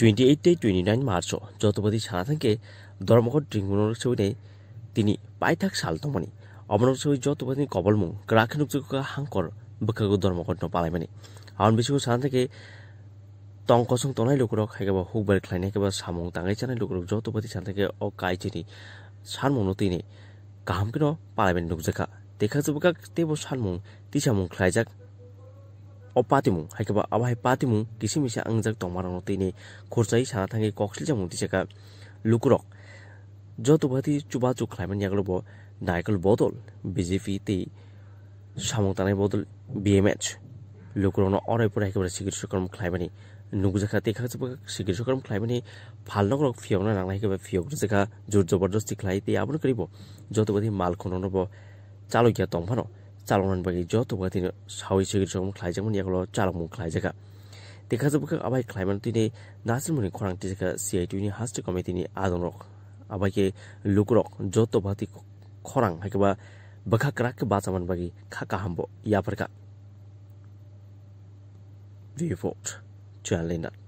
twenty eight twenty nine March যতপতি जतपति থেকে ধর্মঘট ড্রিঙ্গুনোর ছবিতে তিনি পাইথাক সালতমনি অমরক ছবি যতপতি কবলমু রাখিনুকচুকা হাঙ্কর বক্ষাগু ধর্মঘট ন পালাইমানি আউন বিশুকু সারাথাকে তংকসং তনাই লোকরক হেকেবা হুকবার খ্লাইনে হেকেবা সামং তাঙ্গাই চানাই লোকরক যতপতি থেকে অ কাইচিনি সারমনো তিনি কাহামকে কাহামকিন পালাইবেন নুকজাকা দেখা যাবো যাবকাক তেব সারমুং তিসামুং খ্লাইজাক o patimu haikaba awa hai patimu kisimisa angjak tongmarano tini khorchai sana thangi koksil jamu tiseka lukurok joto bati chuba chu khlaiman yaglobo naikal bodol bjp ti samongtanai bodol bmh lukurano orai pura haikaba sigirshokram khlaimani নুগুজাখা দেখা যাবে শিগগির সকরম খ্লাইমানি ভাল নগর ফিয়ং না নাংলাই কেবে ফিয়ং জেখা জোর জবরদস্তি খ্লাই তে আবন করিব যত বধি মাল খনন চালকিয়া তম্ভানো चालाउनुपर्ने जतो तिनीहरू सावैसकिसम्म ख्लाइजामोन यागलो খাই জায়গা দেখা আবাই ক্লাইমান তিনি মনে খরাং টিজাকা সিআইটিউনি হাস্টে কমিটিনি আদনরক আবাইকে লুকরক যত বাতি খরাং হাকেবা বখাক রাখকে বাঁচামান বাকি খাকা হাম্ব ইয়াপারকা রিপোর্ট চ্যানেল